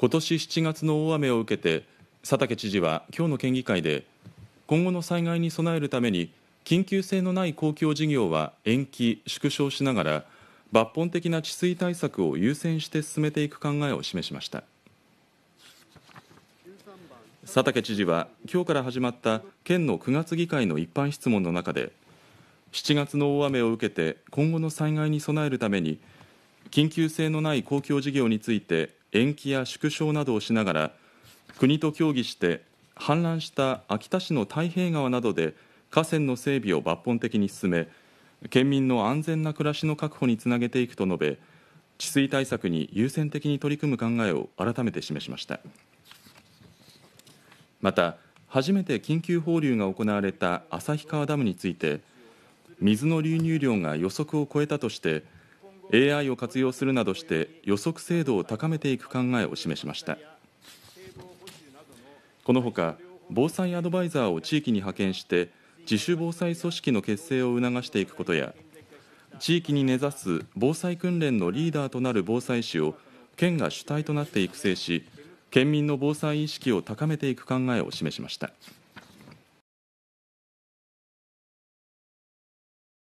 今年7月の大雨を受けて佐竹知事はきょうの県議会で今後の災害に備えるために緊急性のない公共事業は延期・縮小しながら抜本的な治水対策を優先して進めていく考えを示しました佐竹知事はきょうから始まった県の9月議会の一般質問の中で7月の大雨を受けて今後の災害に備えるために緊急性のない公共事業について延期や縮小などをしながら国と協議して氾濫した秋田市の太平川などで河川の整備を抜本的に進め県民の安全な暮らしの確保につなげていくと述べ治水対策に優先的に取り組む考えを改めて示しましたまた初めて緊急放流が行われた旭川ダムについて水の流入量が予測を超えたとして ＡＩ を活用するなどして予測精度を高めていく考えを示しました。このほか防災アドバイザーを地域に派遣して自主防災組織の結成を促していくことや地域に根ざす防災訓練のリーダーとなる防災士を県が主体となって育成し県民の防災意識を高めていく考えを示しました。